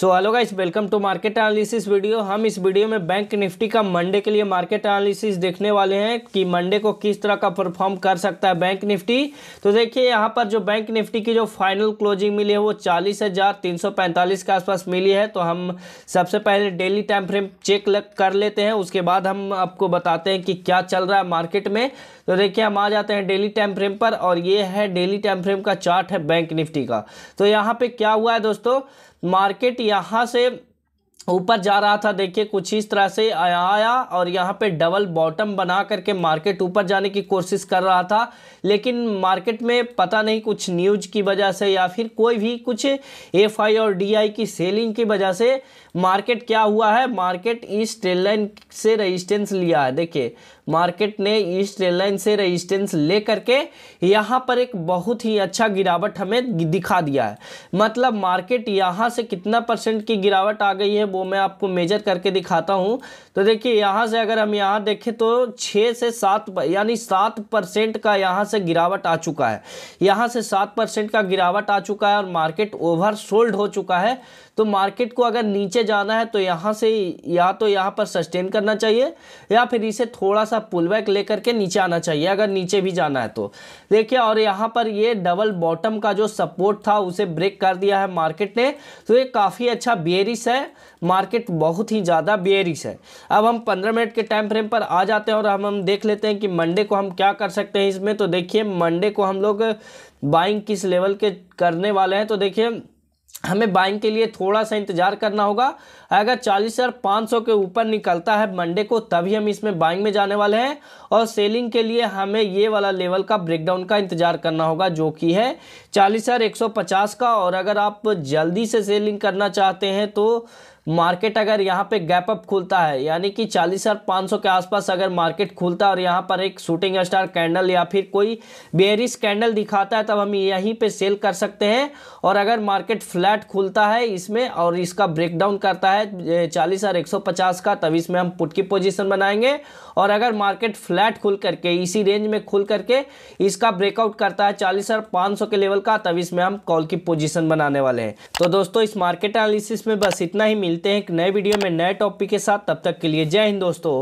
so hello guys welcome to market analysis video हम इस video में बैंक निफ्टी का मंडे के लिए मार्केट एनालिसिस देखने वाले हैं कि मंडे को किस तरह का परफॉर्म कर सकता है बैंक निफ्टी तो देखिए यहाँ पर जो बैंक निफ्टी की जो फाइनल क्लोजिंग मिली है वो चालीस हज़ार तीन सौ पैंतालीस के आसपास मिली है तो हम सबसे पहले डेली टाइम फ्रेम चेक कर लेते हैं उसके बाद हम आपको बताते हैं कि क्या चल रहा है मार्केट में तो देखिए हम आ जाते हैं डेली टाइम फ्रेम पर और ये है डेली टाइम फ्रेम का चार्ट है बैंक निफ्टी का तो यहाँ पर क्या हुआ है दोस्तों मार्केट यहाँ से ऊपर जा रहा था देखिए कुछ इस तरह से आया और यहाँ पे डबल बॉटम बना करके मार्केट ऊपर जाने की कोशिश कर रहा था लेकिन मार्केट में पता नहीं कुछ न्यूज की वजह से या फिर कोई भी कुछ एफ आई और डी आई की सेलिंग की वजह से मार्केट क्या हुआ है मार्केट इस ट्रेन लाइन से रजिस्टेंस लिया है देखिए मार्केट ने इस ट्रेन लाइन से रजिस्टेंस ले करके यहाँ पर एक बहुत ही अच्छा गिरावट हमें दिखा दिया है मतलब मार्केट यहाँ से कितना परसेंट की गिरावट आ गई है वो वो मैं आपको मेजर करके दिखाता हूँ तो देखिए यहाँ से अगर हम यहाँ देखें तो छः से सात यानी सात परसेंट का यहाँ से गिरावट आ चुका है यहाँ से सात परसेंट का गिरावट आ चुका है और मार्केट ओवर सोल्ड हो चुका है तो मार्केट को अगर नीचे जाना है तो यहाँ से या तो यहाँ पर सस्टेन करना चाहिए या फिर इसे थोड़ा सा पुल बैक ले करके नीचे आना चाहिए अगर नीचे भी जाना है तो देखिए और यहाँ पर ये डबल बॉटम का जो सपोर्ट था उसे ब्रेक कर दिया है मार्केट ने तो ये काफ़ी अच्छा बेरिस है मार्केट बहुत ही ज़्यादा बेरिश है अब हम पंद्रह मिनट के टाइम फ्रेम पर आ जाते हैं और हम हम देख लेते हैं कि मंडे को हम क्या कर सकते हैं इसमें तो देखिए मंडे को हम लोग बाइंग किस लेवल के करने वाले हैं तो देखिए हमें बाइंग के लिए थोड़ा सा इंतजार करना होगा अगर चालीस हज़ार पाँच सौ के ऊपर निकलता है मंडे को तभी हम इसमें बाइंग में जाने वाले हैं और सेलिंग के लिए हमें ये वाला लेवल का ब्रेकडाउन का इंतजार करना होगा जो कि है चालीस हज़ार एक सौ पचास का और अगर आप जल्दी से सेलिंग करना चाहते हैं तो मार्केट अगर यहाँ पे गैप अप खुलता है यानी कि चालीस हज़ार पाँच सौ के आसपास अगर मार्केट खुलता है और यहाँ पर एक शूटिंग स्टार कैंडल या फिर कोई बेरिस कैंडल दिखाता है तब हम यहीं पे सेल कर सकते हैं और अगर मार्केट फ्लैट खुलता है इसमें और इसका ब्रेकडाउन करता है चालीस हज़ार एक सौ पचास का तब इसमें हम पुट की पोजिशन बनाएंगे और अगर मार्केट फ्लैट खुल करके इसी रेंज में खुल करके इसका ब्रेकआउट करता है चालीस हज़ार पाँच सौ के लेवल का तब इसमें हम कॉल की पोजिशन बनाने वाले हैं तो दोस्तों इस मार्केट एनालिसिस में बस इतना ही मिलता मिलते हैं एक नए वीडियो में नए टॉपिक के साथ तब तक के लिए जय हिंद दोस्तों